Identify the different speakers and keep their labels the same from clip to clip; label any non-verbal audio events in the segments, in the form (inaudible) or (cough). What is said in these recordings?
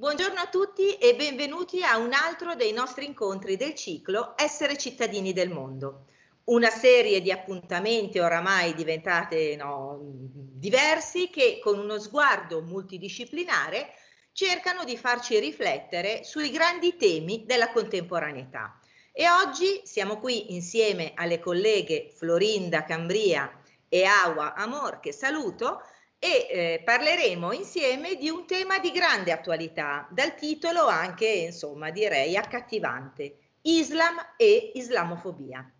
Speaker 1: Buongiorno a tutti e benvenuti a un altro dei nostri incontri del ciclo Essere cittadini del mondo. Una serie di appuntamenti oramai diventate no, diversi che con uno sguardo multidisciplinare cercano di farci riflettere sui grandi temi della contemporaneità. E oggi siamo qui insieme alle colleghe Florinda Cambria e Awa Amor, che saluto, e eh, parleremo insieme di un tema di grande attualità, dal titolo anche, insomma, direi accattivante, Islam e islamofobia.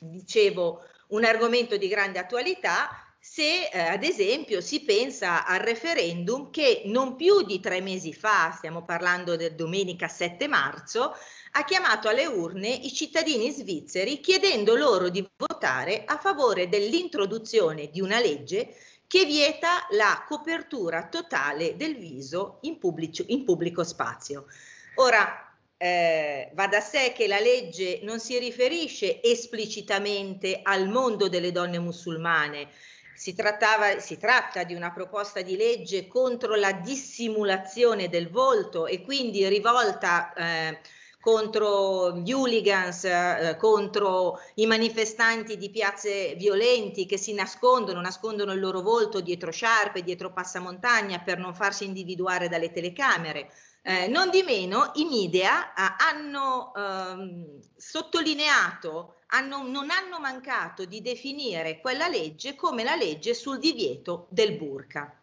Speaker 1: Dicevo, un argomento di grande attualità se eh, ad esempio si pensa al referendum che non più di tre mesi fa, stiamo parlando del domenica 7 marzo, ha chiamato alle urne i cittadini svizzeri chiedendo loro di votare a favore dell'introduzione di una legge che vieta la copertura totale del viso in pubblico, in pubblico spazio. Ora, eh, va da sé che la legge non si riferisce esplicitamente al mondo delle donne musulmane, si, trattava, si, tratta di una proposta di legge contro la dissimulazione del volto e quindi rivolta eh, contro gli hooligans, eh, contro i manifestanti di piazze violenti che si nascondono, nascondono il loro volto dietro sciarpe, dietro passamontagna per non farsi individuare dalle telecamere. Eh, non di meno i media ah, hanno ehm, sottolineato, hanno, non hanno mancato di definire quella legge come la legge sul divieto del burka.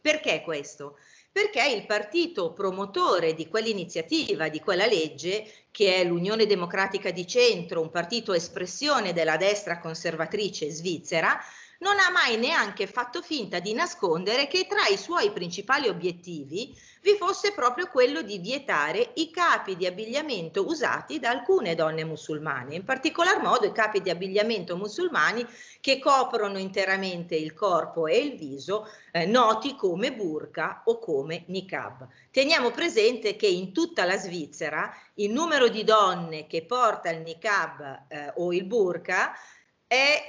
Speaker 1: Perché questo? perché il partito promotore di quell'iniziativa, di quella legge, che è l'Unione Democratica di Centro, un partito espressione della destra conservatrice svizzera, non ha mai neanche fatto finta di nascondere che tra i suoi principali obiettivi vi fosse proprio quello di vietare i capi di abbigliamento usati da alcune donne musulmane, in particolar modo i capi di abbigliamento musulmani che coprono interamente il corpo e il viso, eh, noti come burka o come niqab. Teniamo presente che in tutta la Svizzera il numero di donne che porta il niqab eh, o il burka è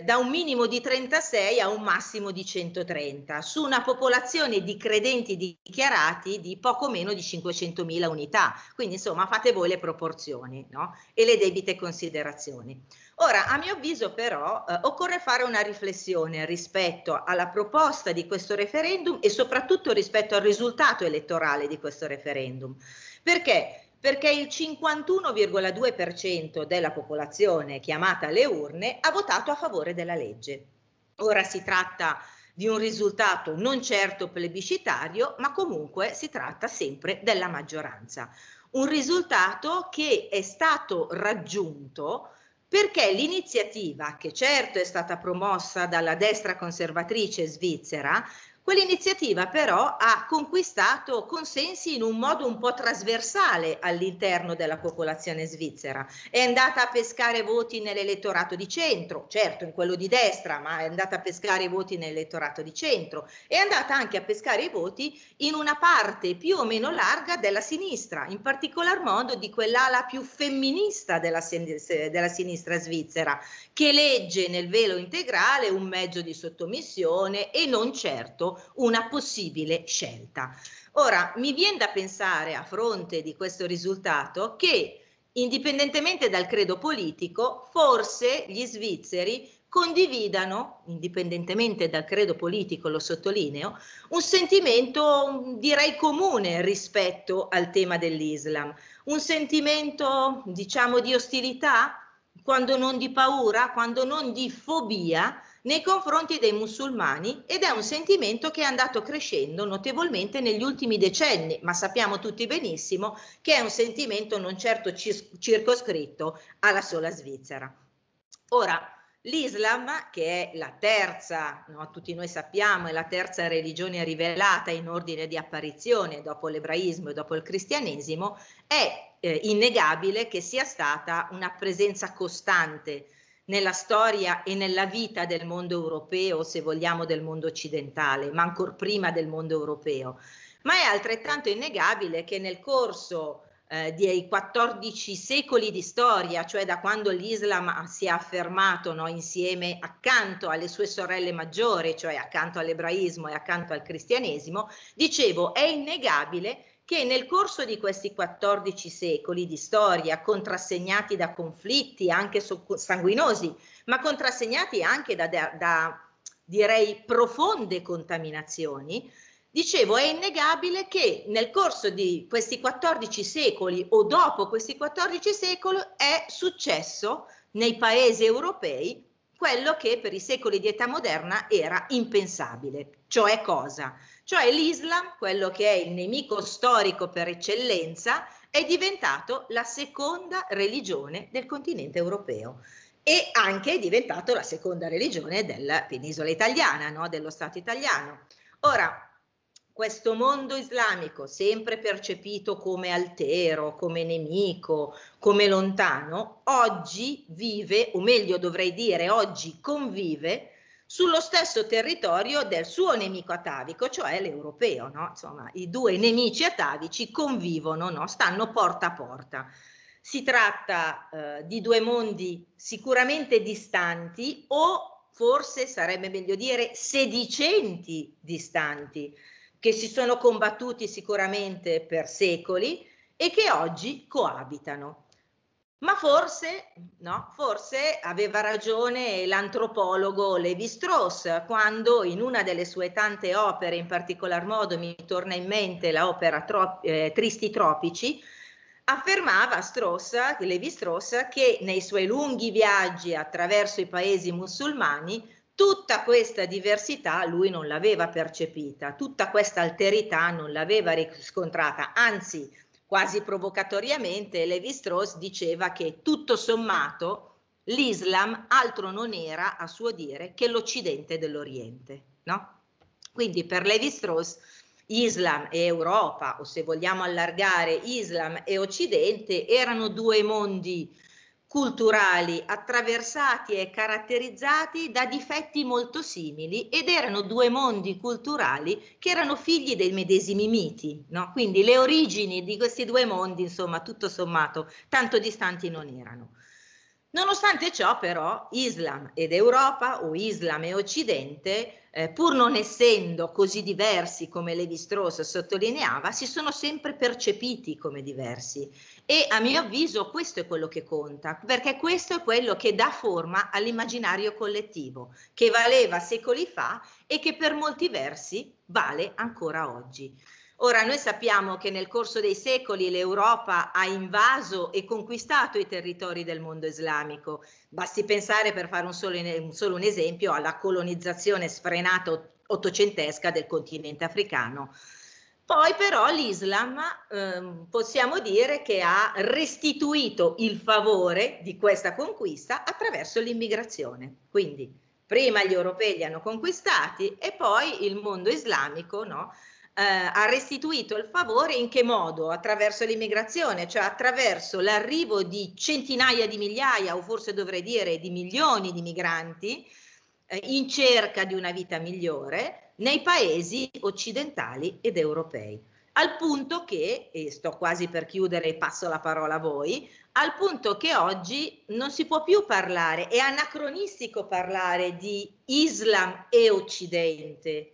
Speaker 1: eh, da un minimo di 36 a un massimo di 130 su una popolazione di credenti dichiarati di poco meno di 500.000 unità. Quindi insomma fate voi le proporzioni no? e le debite considerazioni. Ora, a mio avviso però, eh, occorre fare una riflessione rispetto alla proposta di questo referendum e soprattutto rispetto al risultato elettorale di questo referendum. Perché? perché il 51,2% della popolazione chiamata alle urne ha votato a favore della legge. Ora si tratta di un risultato non certo plebiscitario, ma comunque si tratta sempre della maggioranza. Un risultato che è stato raggiunto perché l'iniziativa, che certo è stata promossa dalla destra conservatrice svizzera, Quell'iniziativa però ha conquistato consensi in un modo un po' trasversale all'interno della popolazione svizzera. È andata a pescare voti nell'elettorato di centro, certo in quello di destra, ma è andata a pescare voti nell'elettorato di centro. È andata anche a pescare i voti in una parte più o meno larga della sinistra, in particolar modo di quell'ala più femminista della, sin- della sinistra svizzera, che legge nel velo integrale un mezzo di sottomissione e non certo una possibile scelta. Ora, mi viene da pensare a fronte di questo risultato che indipendentemente dal credo politico, forse gli svizzeri condividano, indipendentemente dal credo politico, lo sottolineo, un sentimento direi comune rispetto al tema dell'Islam, un sentimento diciamo di ostilità, quando non di paura, quando non di fobia nei confronti dei musulmani ed è un sentimento che è andato crescendo notevolmente negli ultimi decenni, ma sappiamo tutti benissimo che è un sentimento non certo circoscritto alla sola Svizzera. Ora, L'Islam, che è la terza, no, tutti noi sappiamo, è la terza religione rivelata in ordine di apparizione dopo l'ebraismo e dopo il cristianesimo, è eh, innegabile che sia stata una presenza costante nella storia e nella vita del mondo europeo, se vogliamo del mondo occidentale, ma ancor prima del mondo europeo. Ma è altrettanto innegabile che nel corso eh, dei 14 secoli di storia, cioè da quando l'Islam si è affermato no, insieme accanto alle sue sorelle maggiori, cioè accanto all'ebraismo e accanto al cristianesimo, dicevo, è innegabile che nel corso di questi 14 secoli di storia, contrassegnati da conflitti anche sanguinosi, ma contrassegnati anche da, da, da direi profonde contaminazioni, dicevo, è innegabile che nel corso di questi 14 secoli o dopo questi 14 secoli è successo nei paesi europei quello che per i secoli di età moderna era impensabile. Cioè cosa? Cioè l'Islam, quello che è il nemico storico per eccellenza, è diventato la seconda religione del continente europeo e anche è diventato la seconda religione della penisola italiana, no? dello Stato italiano. Ora, questo mondo islamico, sempre percepito come altero, come nemico, come lontano, oggi vive, o meglio dovrei dire, oggi convive sullo stesso territorio del suo nemico atavico, cioè l'europeo. No? Insomma, i due nemici atavici convivono, no? stanno porta a porta. Si tratta eh, di due mondi sicuramente distanti o forse sarebbe meglio dire sedicenti distanti, che si sono combattuti sicuramente per secoli e che oggi coabitano. Ma forse, no, forse aveva ragione l'antropologo Levi Strauss quando in una delle sue tante opere, in particolar modo mi torna in mente l'opera tro, eh, Tristi Tropici, affermava Strauss, Levi Strauss che nei suoi lunghi viaggi attraverso i paesi musulmani tutta questa diversità lui non l'aveva percepita, tutta questa alterità non l'aveva riscontrata, anzi quasi provocatoriamente Levi Strauss diceva che tutto sommato l'Islam altro non era, a suo dire, che l'Occidente dell'Oriente. No? Quindi per Levi Strauss Islam e Europa, o se vogliamo allargare Islam e Occidente, erano due mondi culturali attraversati e caratterizzati da difetti molto simili ed erano due mondi culturali che erano figli dei medesimi miti, no? quindi le origini di questi due mondi, insomma, tutto sommato, tanto distanti non erano. Nonostante ciò però Islam ed Europa o Islam e Occidente, eh, pur non essendo così diversi come Levi-Strauss sottolineava, si sono sempre percepiti come diversi e a mio avviso questo è quello che conta, perché questo è quello che dà forma all'immaginario collettivo che valeva secoli fa e che per molti versi vale ancora oggi. Ora, noi sappiamo che nel corso dei secoli l'Europa ha invaso e conquistato i territori del mondo islamico. Basti pensare, per fare un solo, un, solo un esempio, alla colonizzazione sfrenata ottocentesca del continente africano. Poi però l'Islam ehm, possiamo dire che ha restituito il favore di questa conquista attraverso l'immigrazione. Quindi prima gli europei li hanno conquistati e poi il mondo islamico no, eh, ha restituito il favore in che modo? Attraverso l'immigrazione, cioè attraverso l'arrivo di centinaia di migliaia o forse dovrei dire di milioni di migranti eh, in cerca di una vita migliore nei paesi occidentali ed europei al punto che, e sto quasi per chiudere e passo la parola a voi, al punto che oggi non si può più parlare, è anacronistico parlare di Islam e Occidente,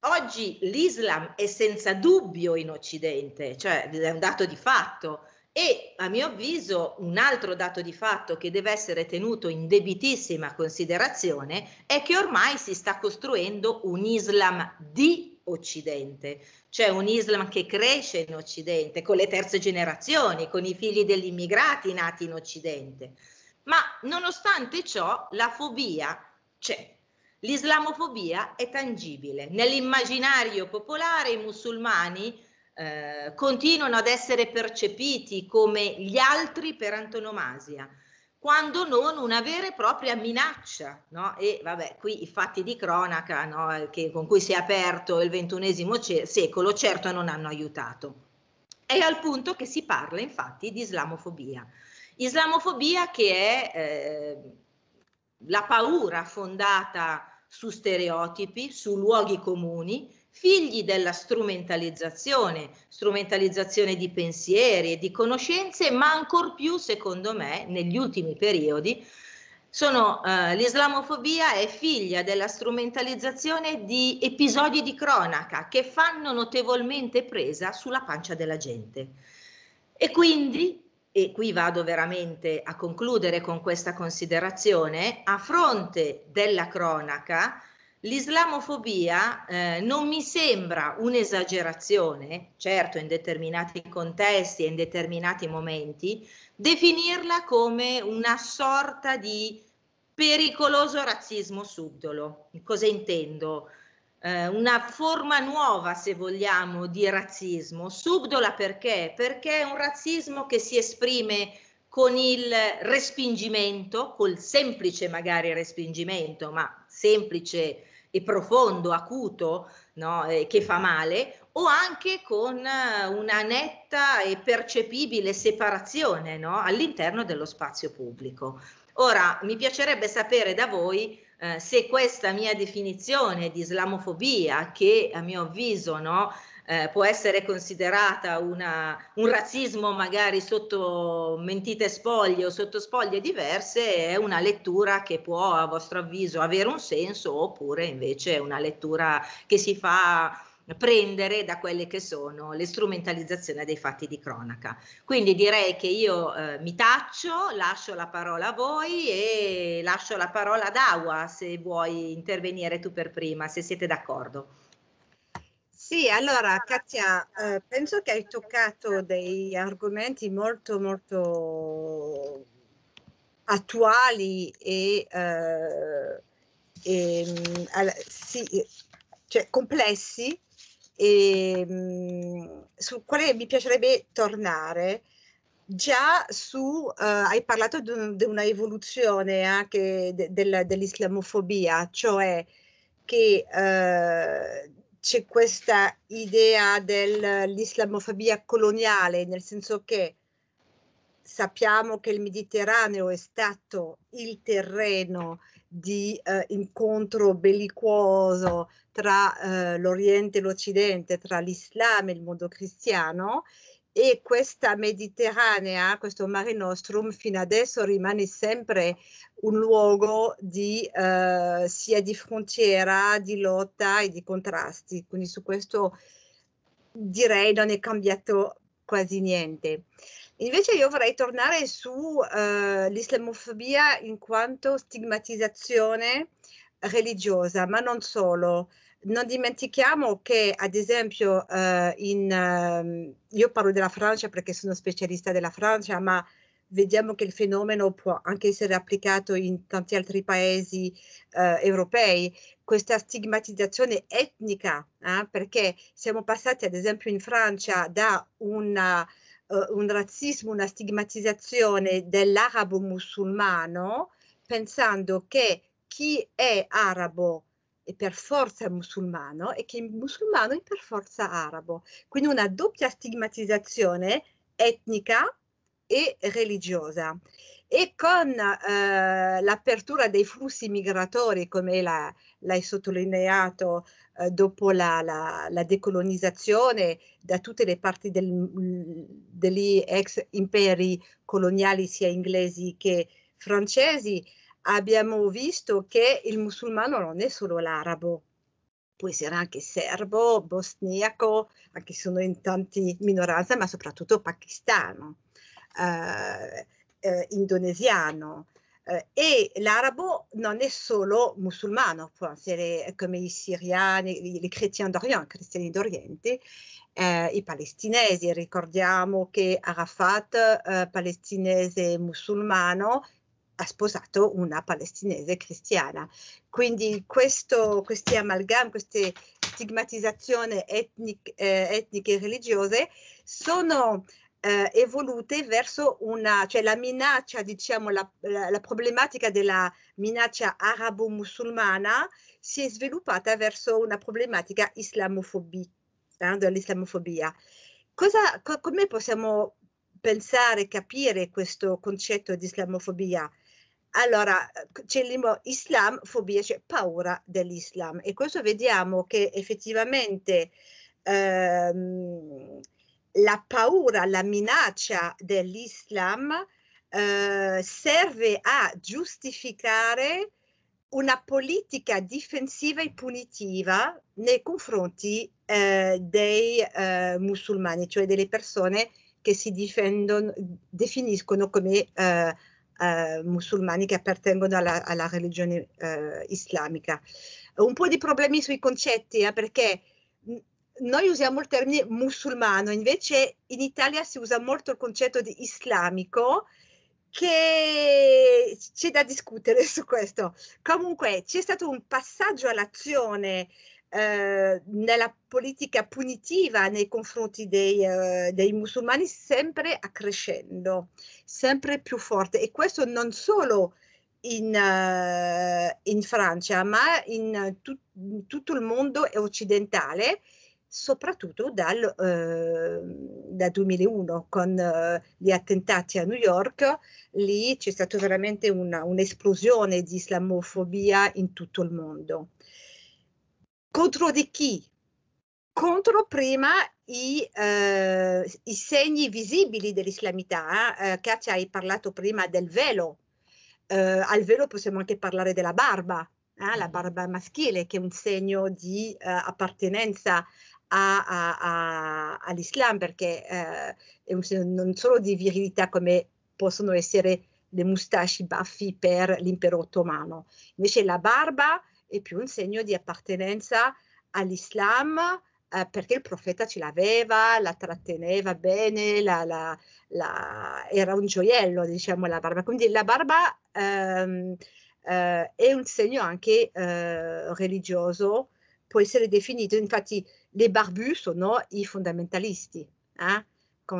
Speaker 1: Oggi l'Islam è senza dubbio in Occidente, cioè è un dato di fatto. E a mio avviso un altro dato di fatto che deve essere tenuto in debitissima considerazione è che ormai si sta costruendo un Islam di Occidente, cioè un Islam che cresce in Occidente, con le terze generazioni, con i figli degli immigrati nati in Occidente. Ma nonostante ciò la fobia c'è, l'islamofobia è tangibile. Nell'immaginario popolare i musulmani eh, continuano ad essere percepiti come gli altri per antonomasia, quando non una vera e propria minaccia. No? E vabbè, qui i fatti di cronaca no, che, con cui si è aperto il XXI secolo certo non hanno aiutato. È al punto che si parla infatti di islamofobia. Islamofobia che è... Eh, la paura fondata su stereotipi, su luoghi comuni, figli della strumentalizzazione, strumentalizzazione di pensieri e di conoscenze, ma ancor più, secondo me, negli ultimi periodi, sono, eh, l'islamofobia è figlia della strumentalizzazione di episodi di cronaca che fanno notevolmente presa sulla pancia della gente. E quindi e qui vado veramente a concludere con questa considerazione, a fronte della cronaca, l'islamofobia eh, non mi sembra un'esagerazione, certo in determinati contesti e in determinati momenti, definirla come una sorta di pericoloso razzismo subdolo. Cosa intendo? Eh, una forma nuova, se vogliamo, di razzismo. Subdola perché? Perché è un razzismo che si esprime con il respingimento, col semplice magari respingimento, ma semplice e profondo, acuto, no? eh, che fa male, o anche con eh, una netta e percepibile separazione no? all'interno dello spazio pubblico. Ora, mi piacerebbe sapere da voi eh, se questa mia definizione di islamofobia, che a mio avviso no, eh, può essere considerata una, un razzismo magari sotto mentite spoglie o sotto spoglie diverse, è una lettura che può a vostro avviso avere un senso oppure invece è una lettura che si fa prendere da quelle che sono le strumentalizzazioni dei fatti di cronaca. Quindi direi che io eh, mi taccio, lascio la parola a voi e lascio la parola ad Awa se vuoi intervenire tu per prima, se siete d'accordo.
Speaker 2: Sì, allora Katia, eh, penso che hai toccato dei argomenti molto molto attuali e, eh, e mm, sì, cioè, complessi e, mh, sul quale mi piacerebbe tornare. Già su, eh, hai parlato di, un, di una evoluzione anche de, del, dell'islamofobia, cioè che eh, c'è questa idea dell'islamofobia coloniale, nel senso che sappiamo che il Mediterraneo è stato il terreno di eh, incontro bellicoso tra eh, l'Oriente e l'Occidente, tra l'Islam e il mondo cristiano e questa Mediterranea, questo Mare Nostrum, fino adesso rimane sempre un luogo di, eh, sia di frontiera, di lotta e di contrasti. Quindi su questo direi non è cambiato quasi niente. Invece io vorrei tornare sull'islamofobia eh, in quanto stigmatizzazione religiosa, ma non solo. Non dimentichiamo che, ad esempio, eh, in, eh, io parlo della Francia perché sono specialista della Francia, ma vediamo che il fenomeno può anche essere applicato in tanti altri paesi eh, europei, questa stigmatizzazione etnica, eh, perché siamo passati ad esempio in Francia da una eh, un razzismo, una stigmatizzazione dell'arabo musulmano, pensando che chi è arabo è per forza musulmano e chi è musulmano è per forza arabo. Quindi una doppia stigmatizzazione etnica e religiosa. E con eh, l'apertura dei flussi migratori, come l'hai sottolineato eh, dopo la, la, la, decolonizzazione da tutte le parti del, mm, degli ex imperi coloniali, sia inglesi che francesi, abbiamo visto che il musulmano non è solo l'arabo, può essere anche serbo, bosniaco, anche se sono in tante minoranze, ma soprattutto pakistano, eh, eh, indonesiano eh, e l'arabo non è solo musulmano, può essere eh, come i siriani, i cristiani d'Orient, cristiani d'Oriente, eh, i palestinesi. Ricordiamo che Arafat, eh, palestinese musulmano, ha sposato una palestinese cristiana. Quindi questo, questi amalgam, queste stigmatizzazioni etniche, eh, etniche e religiose sono eh, evolute verso una, cioè la minaccia, diciamo, la, la, la problematica della minaccia arabo-musulmana si è sviluppata verso una problematica islamofobica, eh, dell'islamofobia. Cosa, co- come possiamo pensare, capire questo concetto di islamofobia? Allora, c'è il cioè paura dell'Islam. E questo vediamo che effettivamente ehm, la paura, la minaccia dell'Islam eh, serve a giustificare una politica difensiva e punitiva nei confronti eh, dei eh, musulmani, cioè delle persone che si definiscono come eh, eh, musulmani che appartengono alla, alla religione eh, islamica. Un po' di problemi sui concetti, perché noi usiamo il termine musulmano, invece in Italia si usa molto il concetto di islamico, che c'è da discutere su questo. Comunque c'è stato un passaggio all'azione eh, nella politica punitiva nei confronti dei, eh, dei musulmani sempre accrescendo, sempre più forte e questo non solo in, uh, in Francia ma in, tu- in tutto il mondo occidentale soprattutto dal, eh, dal 2001 con eh, gli attentati a New York, lì c'è stata veramente una, un'esplosione di islamofobia in tutto il mondo. Contro di chi? Contro prima i, eh, i segni visibili dell'islamità, eh, Katia hai parlato prima del velo, eh, al velo possiamo anche parlare della barba, Ah, la mm-hmm. barba maschile, che è un segno di eh, appartenenza a, a, a, all'Islam perché eh, è un segno non solo di virilità come possono essere le mustache, i baffi per l'impero ottomano, invece la barba è più un segno di appartenenza all'Islam eh, perché il profeta ce l'aveva, la tratteneva bene, la, la, la, era un gioiello diciamo la barba, quindi la barba ehm, eh, è un segno anche eh, religioso, può essere definito infatti le barbu sono i fondamentalisti. Eh?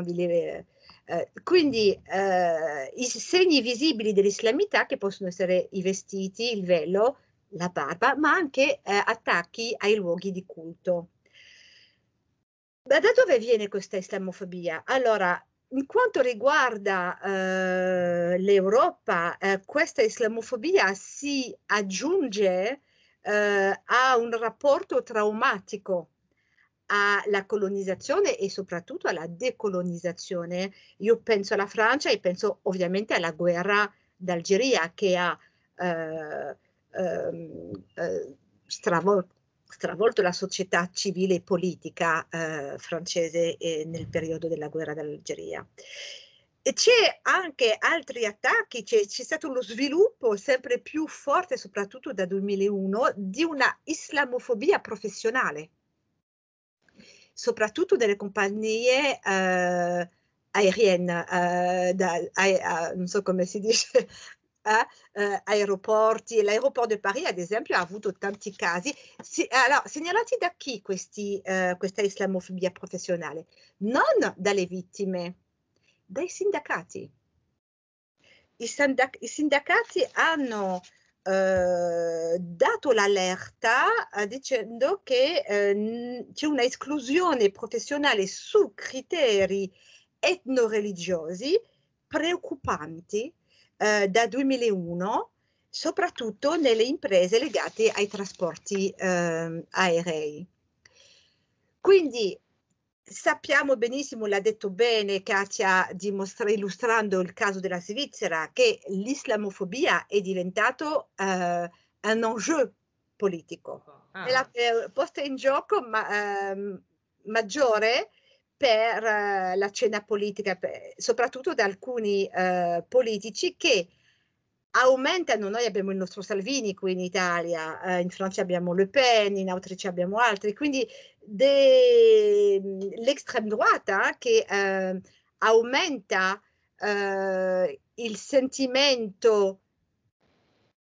Speaker 2: Dire, eh, quindi eh, i segni visibili dell'islamità che possono essere i vestiti, il velo, la barba, ma anche eh, attacchi ai luoghi di culto. Ma da dove viene questa islamofobia? Allora, in quanto riguarda eh, l'Europa, eh, questa islamofobia si aggiunge a un rapporto traumatico alla colonizzazione e soprattutto alla decolonizzazione. Io penso alla Francia e penso ovviamente alla guerra d'Algeria che ha eh, ehm, eh, stravol- stravolto la società civile e politica eh, francese eh, nel periodo della guerra d'Algeria. E c'è anche altri attacchi, c'è, c'è stato lo sviluppo sempre più forte, soprattutto da 2001, di una islamofobia professionale soprattutto delle compagnie eh, aerienne, eh, da, a, a, non so come si dice, (laughs) eh, aeroporti. L'aeroporto di Parigi, ad esempio, ha avuto tanti casi. Si, allora, segnalati da chi questi, eh, questa islamofobia professionale? Non dalle vittime, dai sindacati. I, sindac- i sindacati hanno eh, dato l'allerta eh, dicendo che eh, c'è una esclusione professionale su criteri etnoreligiosi preoccupanti eh, da 2001, soprattutto nelle imprese legate ai trasporti ehm, aerei. Quindi Sappiamo benissimo, l'ha detto bene Katia dimostra, illustrando il caso della Svizzera, che l'islamofobia è diventato eh, un enjeu politico. Ah. È la eh, posta in gioco ma, eh, maggiore per eh, la scena politica, per, soprattutto da alcuni eh, politici che aumentano, noi abbiamo il nostro Salvini qui in Italia, eh, in Francia abbiamo Le Pen, in Autricia abbiamo altri, quindi dell'extrema droita che eh, aumenta eh, il sentimento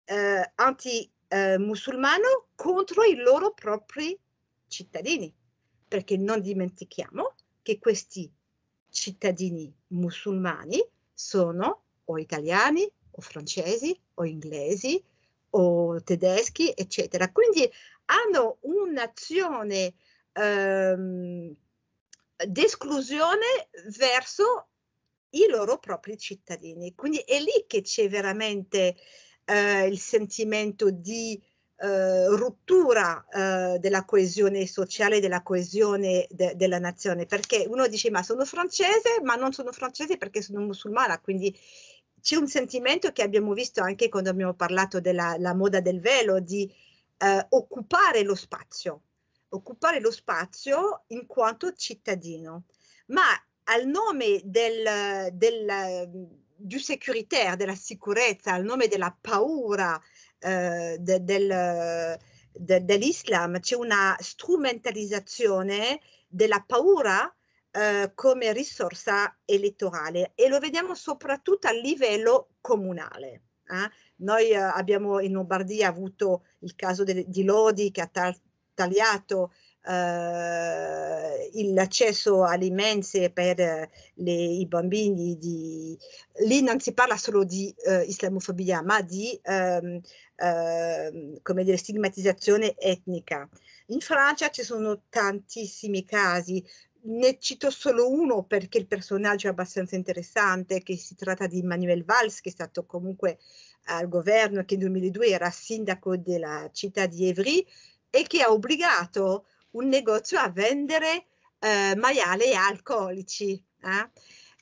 Speaker 2: eh, anti-musulmano euh, contro i loro propri cittadini, perché non dimentichiamo che questi cittadini musulmani sono o italiani o francesi o inglesi o tedeschi, eccetera. Quindi hanno un'azione ehm, d'esclusione verso i loro propri cittadini. Quindi è lì che c'è veramente eh, il sentimento di eh, rottura eh, della coesione sociale, della coesione de- della nazione, perché uno dice ma sono francese, ma non sono francese perché sono musulmana, quindi c'è un sentimento che abbiamo visto anche quando abbiamo parlato della moda del velo, di eh, occupare lo spazio, occupare lo spazio in quanto cittadino, ma al nome del, del du securitaire, della sicurezza, al nome della paura eh, de, del, de, dell'Islam, c'è una strumentalizzazione della paura eh, come risorsa elettorale e lo vediamo soprattutto a livello comunale. Eh? Noi eh, abbiamo in Lombardia avuto il caso de, di Lodi che ha, tar- tagliato eh, l'accesso alle mense per le, i bambini di... Lì non si parla solo di eh, islamofobia, ma di ehm, ehm, dire, stigmatizzazione etnica. In Francia ci sono tantissimi casi, ne cito solo uno perché il personaggio è abbastanza interessante, che si tratta di Emmanuel Valls, che è stato comunque al governo, che nel 2002 era sindaco della città di Evry, e che ha obbligato un negozio a vendere eh, maiale e alcolici. Eh?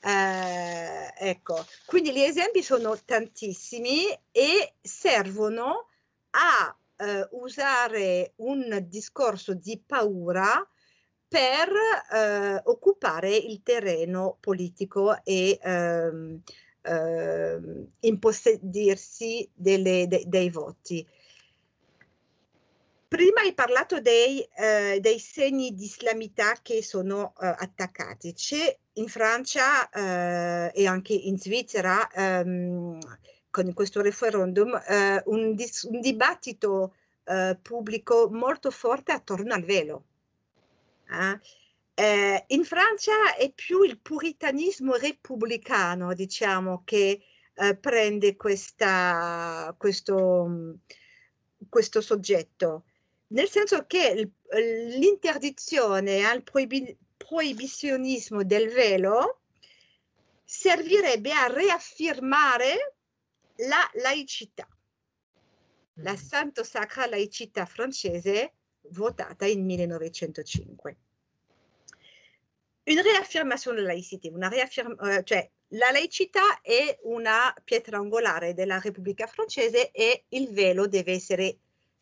Speaker 2: Eh, ecco, quindi gli esempi sono tantissimi e servono a eh, usare un discorso di paura per eh, occupare il terreno politico e ehm, ehm impossedirsi delle, de, dei voti. Prima hai parlato dei, eh, dei segni di islamità che sono eh, attaccati. C'è in Francia eh, e anche in Svizzera, ehm, con questo referendum, eh, un, dis- un, dibattito eh, pubblico molto forte attorno al velo. Ah, eh, in Francia è più il puritanismo repubblicano, diciamo, che prende questa, questo questo soggetto nel senso che eh, l'interdizione al proibi- proibizionismo del velo servirebbe a riaffermare la laicità, la mm. santo sacra laicità francese votata in 1905. Una riaffermazione della laicità, una riafferm- eh, cioè la laicità è una pietra angolare della Repubblica francese e il velo deve essere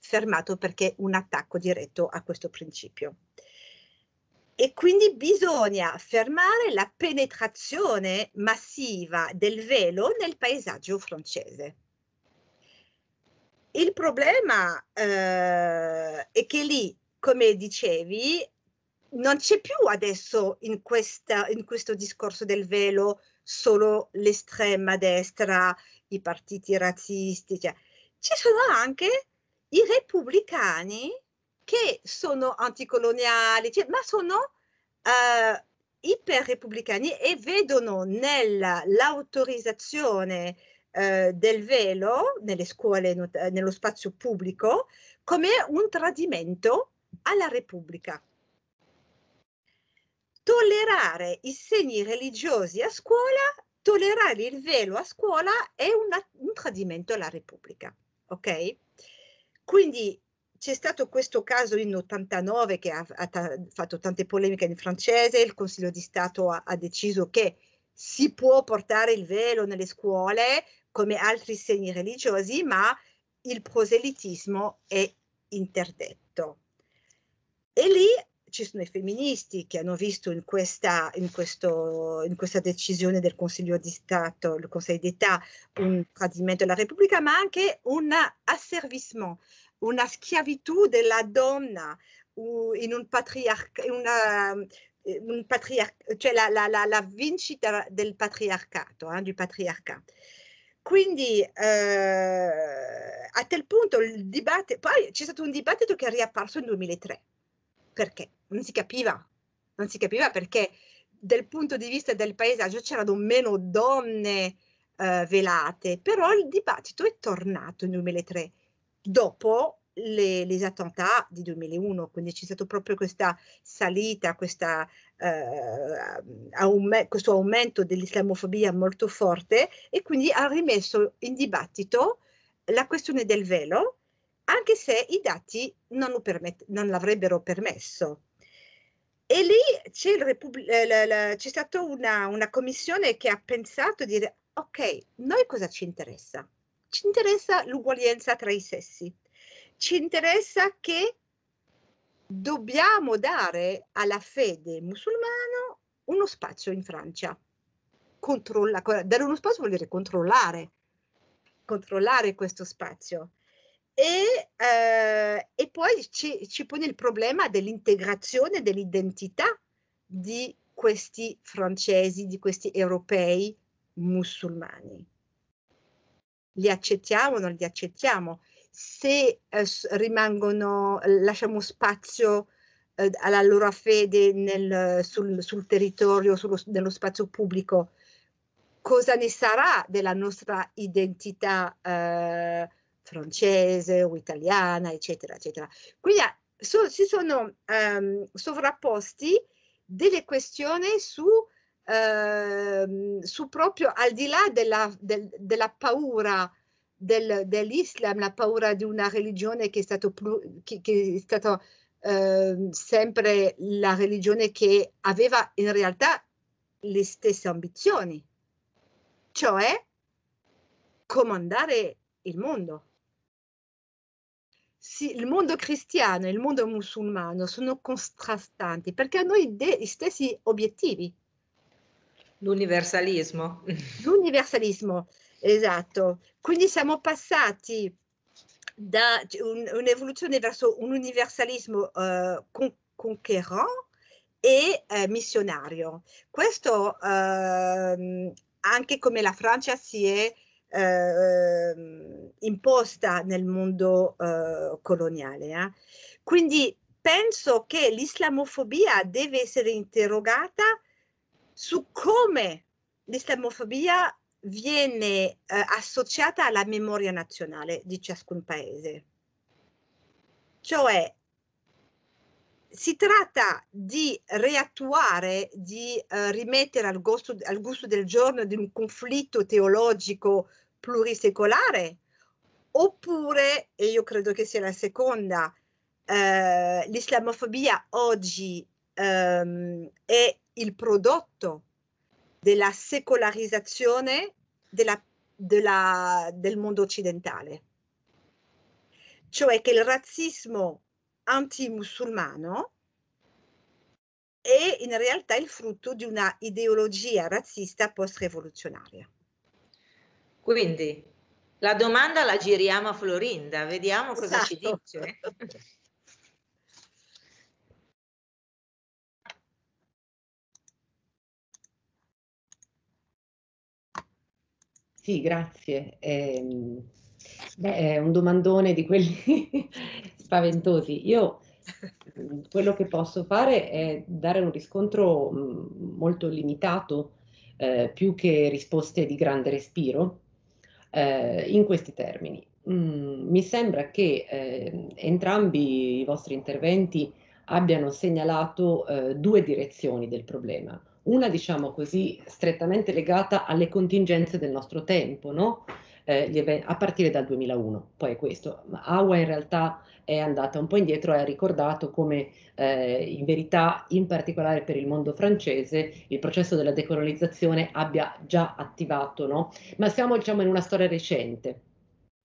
Speaker 2: fermato perché un attacco diretto a questo principio. E quindi bisogna fermare la penetrazione massiva del velo nel paesaggio francese. Il problema eh, è che lì, come dicevi, non c'è più adesso in, questa, in questo discorso del velo solo l'estrema destra, i partiti razzisti, cioè, ci sono anche i repubblicani che sono anticoloniali, cioè, ma sono eh, iperrepubblicani e vedono nell'autorizzazione eh, del velo nelle scuole, not- eh, nello spazio pubblico, come un tradimento alla Repubblica. Tollerare i segni religiosi a scuola, tollerare il velo a scuola è una, un tradimento alla Repubblica. Ok? Quindi c'è stato questo caso in 89 che ha, ha ta- fatto tante polemiche in francese, il Consiglio di Stato ha, ha, deciso che si può portare il velo nelle scuole come altri segni religiosi, ma il proselitismo è interdetto. E lì ci sono i femministi che hanno visto in questa, in questo, in questa decisione del Consiglio di Stato, il Consiglio d'Età, un tradimento della Repubblica, ma anche un asservismo, una schiavitù della donna in un patriarcato, eh, patriar- cioè la, la, la, la, vincita del patriarcato, eh, patriarcato. Quindi eh, a tel punto il dibattito, poi c'è stato un dibattito che è riapparso nel 2003. Perché? non si capiva, non si capiva perché dal punto di vista del paesaggio c'erano meno donne eh, velate, però il dibattito è tornato nel 2003, dopo le, les attentats di 2001, quindi c'è stata proprio questa salita, questa, eh, aume, questo aumento dell'islamofobia molto forte e quindi ha rimesso in dibattito la questione del velo, anche se i dati non, permet- non l'avrebbero permesso. E lì c'è, Repub- eh, la, la, c'è stata una, una commissione che ha pensato di dire, ok, noi cosa ci interessa? Ci interessa l'uguaglianza tra i sessi, ci interessa che dobbiamo dare alla fede musulmana uno spazio in Francia. Controlla, dare uno spazio vuol dire controllare, controllare questo spazio. E, eh, e poi ci, ci pone il problema dell'integrazione dell'identità di questi francesi, di questi europei musulmani. Li accettiamo o non li accettiamo? Se eh, rimangono, lasciamo spazio eh, alla loro fede nel, sul, sul, territorio, sullo, nello spazio pubblico, cosa ne sarà della nostra identità eh, francese o italiana, eccetera, eccetera. Quindi ah, so, si sono ehm, sovrapposti delle questioni su, ehm, su proprio al di là della, del, della paura del, dell'Islam, la paura di una religione che è stata eh, sempre la religione che aveva in realtà le stesse ambizioni, cioè comandare il mondo sì, il mondo cristiano e il mondo musulmano sono contrastanti perché hanno gli stessi obiettivi. L'universalismo. L'universalismo, esatto. Quindi siamo passati da un, un'evoluzione verso un universalismo eh, con, conquerant e eh, missionario. Questo eh, anche come la Francia si è eh, ehm, imposta nel mondo eh, coloniale. Eh. Quindi penso che l'islamofobia deve essere interrogata su come l'islamofobia viene eh, associata alla memoria nazionale di ciascun paese. Cioè, si tratta di reattuare, di uh, rimettere al gusto, al gusto, del giorno di un conflitto teologico plurisecolare oppure, e io credo che sia la seconda, eh, l'islamofobia oggi ehm, è il prodotto della secolarizzazione della, della, del mondo occidentale. Cioè che il razzismo antimusulmano è in realtà il frutto di una ideologia razzista post-rivoluzionaria. Quindi la domanda
Speaker 1: la giriamo a Florinda, vediamo cosa esatto. ci dice.
Speaker 3: Sì, grazie. Eh, beh, è un domandone di quelli (laughs) spaventosi. Io quello che posso fare è dare un riscontro mm, molto limitato, eh, più che risposte di grande respiro, eh, in questi termini. Mm, mi sembra che eh, entrambi i vostri interventi abbiano segnalato eh, due direzioni del problema. Una, diciamo così, strettamente legata alle contingenze del nostro tempo, no? eh, a partire dal 2001, poi è questo. Ma in realtà è andata un po' indietro e ha ricordato come eh, in verità, in particolare per il mondo francese, il processo della decolonizzazione abbia già attivato, no? ma siamo diciamo, in una storia recente.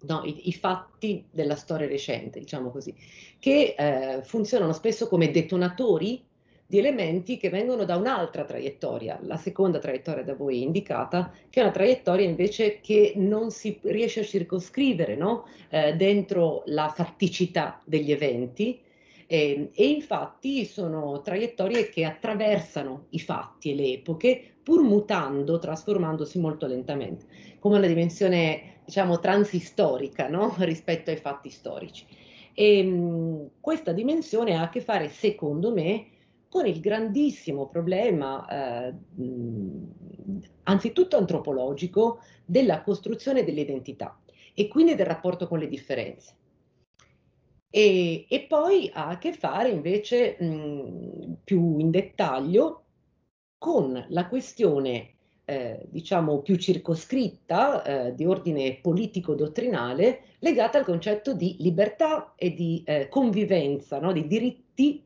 Speaker 3: No, i, i, fatti della storia recente, diciamo così, che eh, funzionano spesso come detonatori di elementi che vengono da un'altra traiettoria, la seconda traiettoria da voi indicata, che è una traiettoria invece che non si riesce a circoscrivere no? eh, dentro la fatticità degli eventi. Eh, e infatti sono traiettorie che attraversano i fatti e le epoche, pur mutando, trasformandosi molto lentamente, come una dimensione diciamo transistorica no? (laughs) rispetto ai fatti storici. E, ehm, mh, questa dimensione ha a che fare, secondo me, con il grandissimo problema, eh, anzitutto antropologico, della costruzione dell'identità e quindi del rapporto con le differenze. E, e poi ha a che fare invece mh, più in dettaglio con la questione, eh, diciamo, più circoscritta eh, di ordine politico-dottrinale legata al concetto di libertà e di eh, convivenza, no? di diritti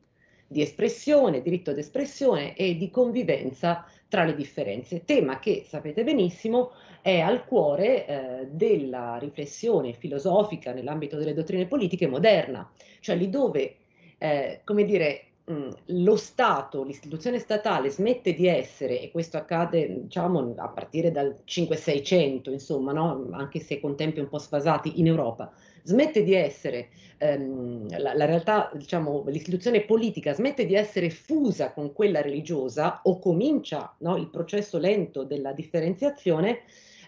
Speaker 3: di espressione, diritto d'espressione e di convivenza tra le differenze, tema che sapete benissimo è al cuore eh, della riflessione filosofica nell'ambito delle dottrine politiche moderna, cioè lì dove, eh, come dire, mh, mm, lo Stato, l'istituzione statale smette di essere, e questo accade diciamo a partire dal 5-600, insomma, no? anche se con tempi un po' sfasati in Europa, smette di essere ehm, la, la, realtà, diciamo, l'istituzione politica smette di essere fusa con quella religiosa o comincia no, il processo lento della differenziazione,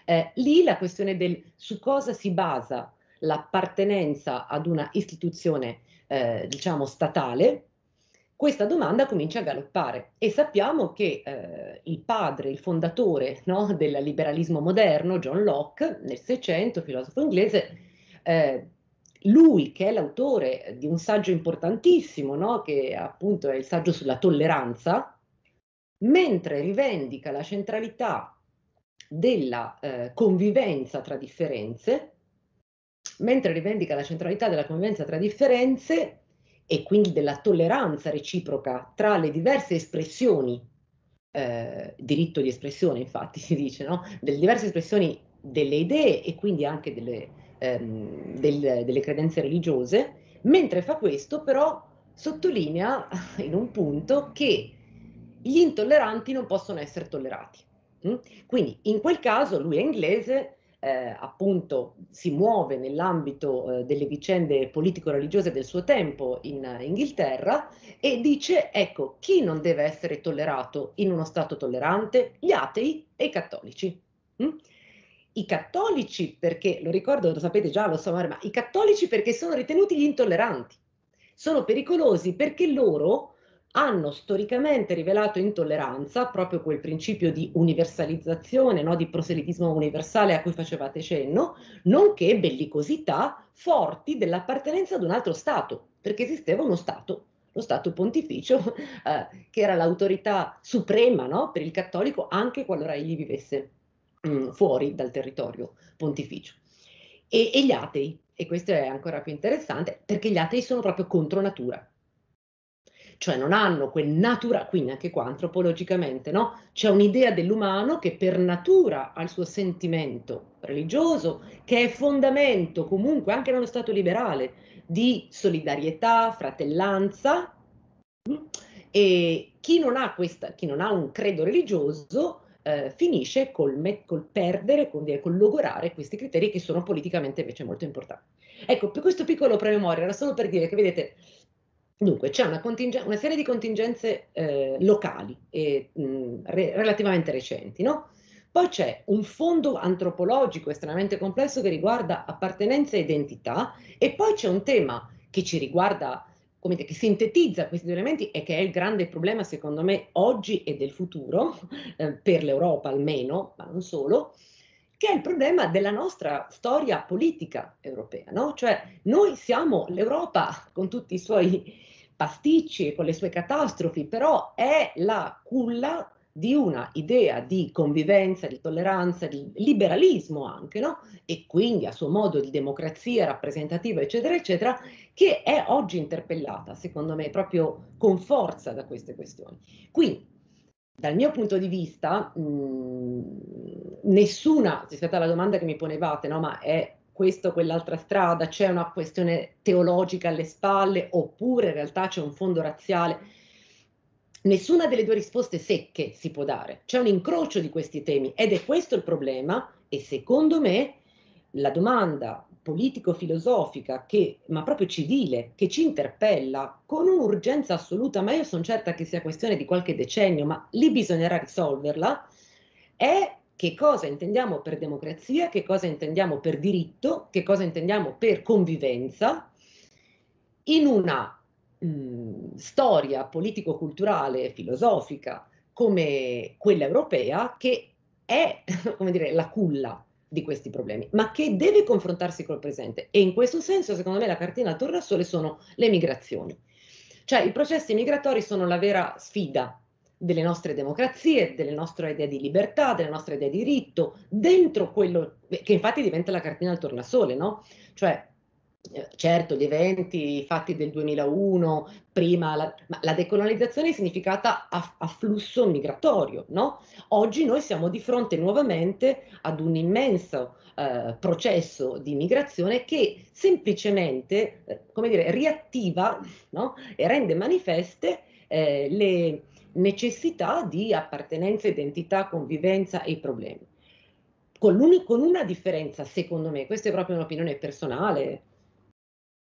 Speaker 3: eh, lì la questione del su cosa si basa l'appartenenza ad una istituzione, eh, diciamo, statale, questa domanda comincia a galoppare e sappiamo che eh, il padre, il fondatore no, del liberalismo moderno, John Locke, nel Seicento, filosofo inglese, eh, lui, che è l'autore di un saggio importantissimo, no? che appunto è il saggio sulla tolleranza, mentre rivendica la centralità della eh, convivenza tra differenze, mentre rivendica la centralità della convivenza tra differenze e quindi della tolleranza reciproca tra le diverse espressioni, eh, diritto di espressione infatti si dice, no? delle diverse espressioni delle idee e quindi anche delle, ehm, del, delle credenze religiose, mentre fa questo però sottolinea (laughs) in un punto che gli intolleranti non possono essere tollerati. Hm? Quindi in quel caso lui è inglese, eh, appunto si muove nell'ambito eh, delle vicende politico-religiose del suo tempo in eh, Inghilterra e dice ecco chi non deve essere tollerato in uno Stato tollerante? Gli atei e i cattolici. Mm? i cattolici perché, lo ricordo, lo sapete già, lo so, ma i cattolici perché sono ritenuti gli intolleranti, sono pericolosi perché loro hanno storicamente rivelato intolleranza, proprio quel principio di universalizzazione, no, di proselitismo universale a cui facevate cenno, nonché bellicosità forti dell'appartenenza ad un altro Stato, perché esisteva uno Stato, lo Stato pontificio, (laughs) eh, che era l'autorità suprema no, per il cattolico anche qualora egli vivesse mh, mm, fuori dal territorio pontificio. E, e gli atei, e questo è ancora più interessante, perché gli atei sono proprio contro natura cioè non hanno quel natura, quindi anche qua antropologicamente, no? C'è un'idea dell'umano che per natura ha il suo sentimento religioso, che è fondamento comunque anche nello Stato liberale di solidarietà, fratellanza. Mm? E chi non ha, questa, chi non ha un credo religioso eh, finisce col, me- col perdere, con, dire, col logorare questi criteri che sono politicamente invece molto importanti. Ecco, questo piccolo prememoria era solo per dire che vedete, Dunque, c'è una, conting- una, serie di contingenze eh, locali e mh, re- relativamente recenti, no? Poi c'è un fondo antropologico estremamente complesso che riguarda appartenenza e identità e poi c'è un tema che ci riguarda come dire, che sintetizza questi due elementi e che è il grande problema, secondo me, oggi e del futuro, eh, per l'Europa almeno, ma non solo, che è il problema della nostra storia politica europea. No? Cioè, noi siamo l'Europa con tutti i suoi pasticci e con le sue catastrofi, però è la culla di una idea di convivenza, di tolleranza, di liberalismo anche, no? e quindi a suo modo di democrazia rappresentativa, eccetera, eccetera, che è oggi interpellata, secondo me, proprio con forza da queste questioni. Quindi, dal mio punto di vista, mh, mhmm, nessuna, rispetto alla domanda che mi ponevate, no? ma è questo o quell'altra strada, c'è una questione teologica alle spalle, oppure in realtà c'è un fondo razziale, Nessuna delle due risposte secche si può dare, c'è un incrocio di questi temi ed è questo il problema e secondo me la domanda politico-filosofica, che, ma proprio civile, che ci interpella con un'urgenza assoluta, ma io sono certa che sia questione di qualche decennio, ma lì bisognerà risolverla, è che cosa intendiamo per democrazia, che cosa intendiamo per diritto, che cosa intendiamo per convivenza, in una mh, storia politico-culturale, e filosofica come quella europea che è (laughs) come dire, la culla di questi problemi, ma che deve confrontarsi col presente. E in questo senso, secondo me, la cartina tornasole sono le migrazioni. Cioè i processi migratori sono la vera sfida delle nostre democrazie, delle nostre idee di libertà, delle nostre idee di diritto, dentro quello che infatti diventa la cartina al tornasole, no? Cioè eh, certo gli eventi fatti del 2001, prima, la, ma la decolonizzazione è significata afflusso migratorio, no? Oggi noi siamo di fronte nuovamente ad un immenso eh, processo di migrazione che semplicemente, eh, come dire, riattiva no? e rende manifeste eh, le necessità di appartenenza, identità, convivenza e i problemi. Con, con una differenza, secondo me, questa è proprio un'opinione personale,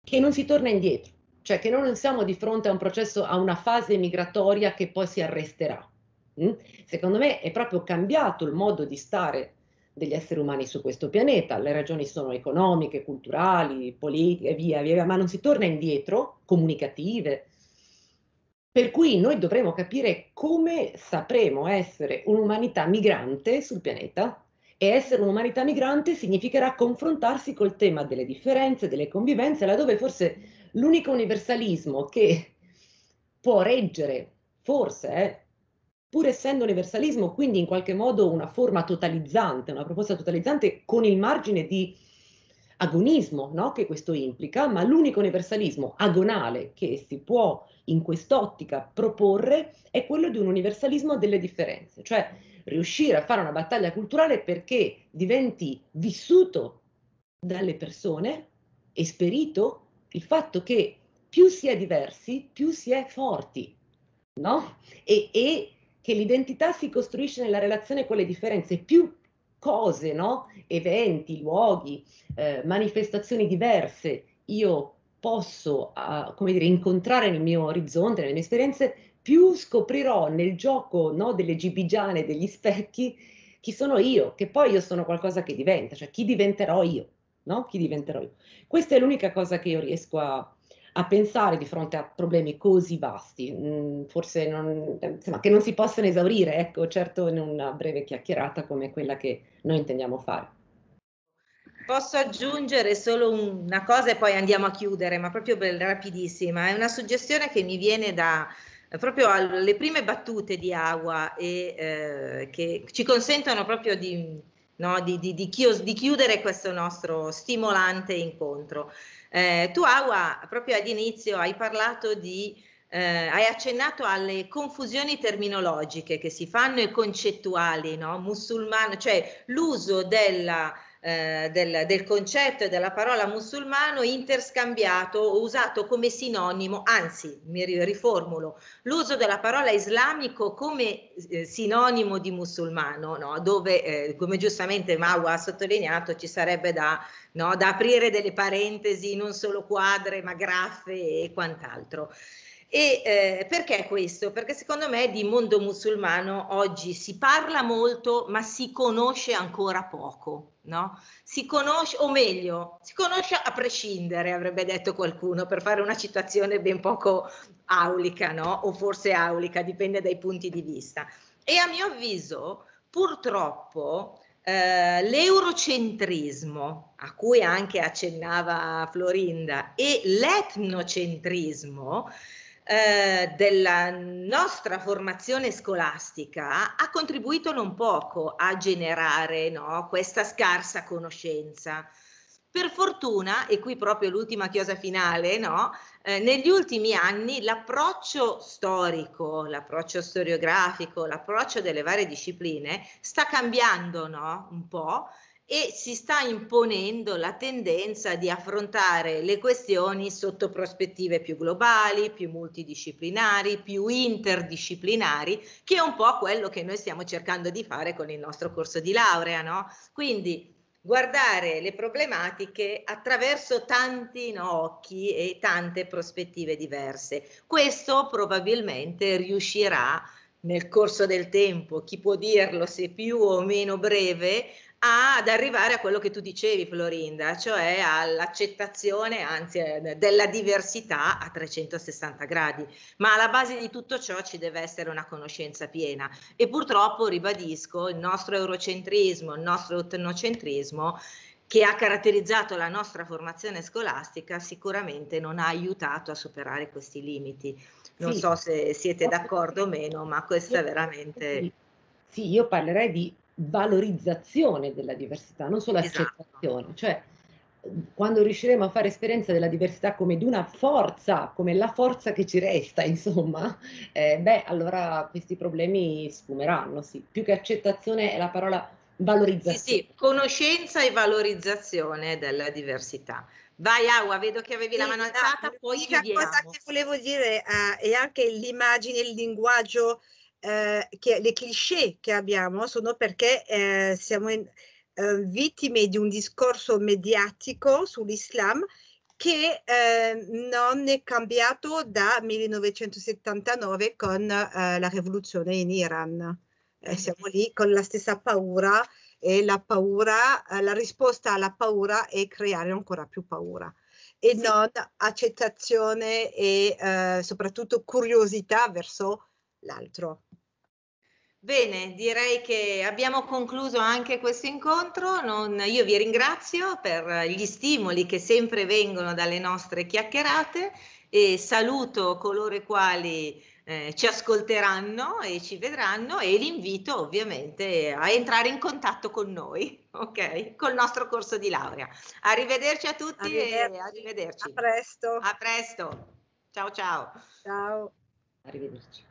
Speaker 3: che non si torna indietro, cioè che noi non siamo di fronte a un processo, a una fase migratoria che poi si arresterà. Mm? Secondo me è proprio cambiato il modo di stare degli esseri umani su questo pianeta, le ragioni sono economiche, culturali, politiche, via, via, via ma non si torna indietro, comunicative. Per cui noi dovremo capire come sapremo essere un'umanità migrante sul pianeta e essere un'umanità migrante significherà confrontarsi col tema delle differenze, delle convivenze, laddove forse l'unico universalismo che può reggere, forse, eh, pur essendo universalismo, quindi in qualche modo una forma totalizzante, una proposta totalizzante con il margine di agonismo no? che questo implica, ma l'unico universalismo agonale che si può in quest'ottica proporre è quello di un universalismo delle differenze, cioè riuscire a fare una battaglia culturale perché diventi vissuto dalle persone, esperito il fatto che più si è diversi, più si è forti, no? E, e che l'identità si costruisce nella relazione con le differenze, più cose, no? eventi, luoghi, eh, manifestazioni diverse io posso uh, come dire, incontrare nel mio orizzonte, nelle mie esperienze, più scoprirò nel gioco no, delle gibigiane, degli specchi, chi sono io, che poi io sono qualcosa che diventa, cioè chi diventerò io, no? chi diventerò io. Questa è l'unica cosa che io riesco a, a pensare di fronte a problemi così vasti, mh, mm, forse non, insomma, che non si possono esaurire, ecco, certo in una breve chiacchierata come quella che noi intendiamo fare.
Speaker 1: Posso aggiungere solo una cosa e poi andiamo a chiudere, ma proprio rapidissima. È una suggestione che mi viene da, proprio alle prime battute di Agua e eh, che ci consentono proprio di no? di, di, di, chios, di, chiudere questo nostro stimolante incontro. Eh, tu Awa, proprio ad inizio hai parlato di, eh, hai accennato alle confusioni terminologiche che si fanno e concettuali, no? musulmano, cioè l'uso della eh, del, del, concetto e della parola musulmano interscambiato, o usato come sinonimo, anzi mi riformulo, l'uso della parola islamico come eh, sinonimo di musulmano, no? dove eh, come giustamente Mawa ha sottolineato ci sarebbe da, no? da aprire delle parentesi, non solo quadre ma graffe e quant'altro. E eh, perché questo? Perché secondo me di mondo musulmano oggi si parla molto, ma si conosce ancora poco. No? Si conosce, o meglio, si conosce a prescindere, avrebbe detto qualcuno, per fare una citazione ben poco aulica, no? O forse aulica, dipende dai punti di vista. E a mio avviso, purtroppo, eh, l'eurocentrismo, a cui anche accennava Florinda, e l'etnocentrismo, eh, della nostra formazione scolastica ha contribuito non poco a generare no, questa scarsa conoscenza. Per fortuna, e qui proprio l'ultima chiosa finale, no? eh, negli ultimi anni l'approccio storico, l'approccio storiografico, l'approccio delle varie discipline sta cambiando no? un po' e si sta imponendo la tendenza di affrontare le questioni sotto prospettive più globali, più multidisciplinari, più interdisciplinari, che è un po' quello che noi stiamo cercando di fare con il nostro corso di laurea, no? Quindi guardare le problematiche attraverso tanti no, occhi e tante prospettive diverse. Questo probabilmente riuscirà nel corso del tempo, chi può dirlo se più o meno breve, ad arrivare a quello che tu dicevi Florinda, cioè all'accettazione, anzi eh, della diversità a 360 gradi, ma alla base di tutto ciò ci deve essere una conoscenza piena e purtroppo, ribadisco, il nostro eurocentrismo, il nostro etnocentrismo che ha caratterizzato la nostra formazione scolastica sicuramente non ha aiutato a superare questi limiti. Non sì.
Speaker 3: so se siete d'accordo o meno, ma questa è veramente... Sì, io parlerei di valorizzazione della diversità, non solo esatto. accettazione, esatto. cioè quando riusciremo a fare esperienza della diversità come di una forza, come la forza che ci resta, (laughs) insomma, eh, beh, allora questi problemi sfumeranno, sì. Più che accettazione è la parola valorizzazione. Sì,
Speaker 1: sì, conoscenza e valorizzazione della diversità. Vai Aua, vedo che avevi sì, la mano alzata, poi L'unica cosa che
Speaker 2: volevo dire eh, è anche l'immagine, il linguaggio eh, che le cliché che abbiamo sono perché eh, siamo in, eh, vittime di un discorso mediatico sull'Islam che ehm, non è cambiato da 1979 con eh, la rivoluzione in Iran. Eh, mm. siamo lì con la stessa paura e la paura, la risposta alla paura è creare ancora più paura e sì. non accettazione e soprattutto curiosità verso l'altro.
Speaker 1: Bene, direi che abbiamo concluso anche questo incontro. Non, io vi ringrazio per gli stimoli che sempre vengono dalle nostre chiacchierate e saluto coloro i quali eh, ci ascolteranno e ci vedranno e li invito ovviamente a entrare in contatto con noi, (laughs) ok? Col nostro corso di laurea. Arrivederci a tutti arrivederci.
Speaker 2: e arrivederci. A presto. A presto. Ciao ciao. Ciao. Arrivederci.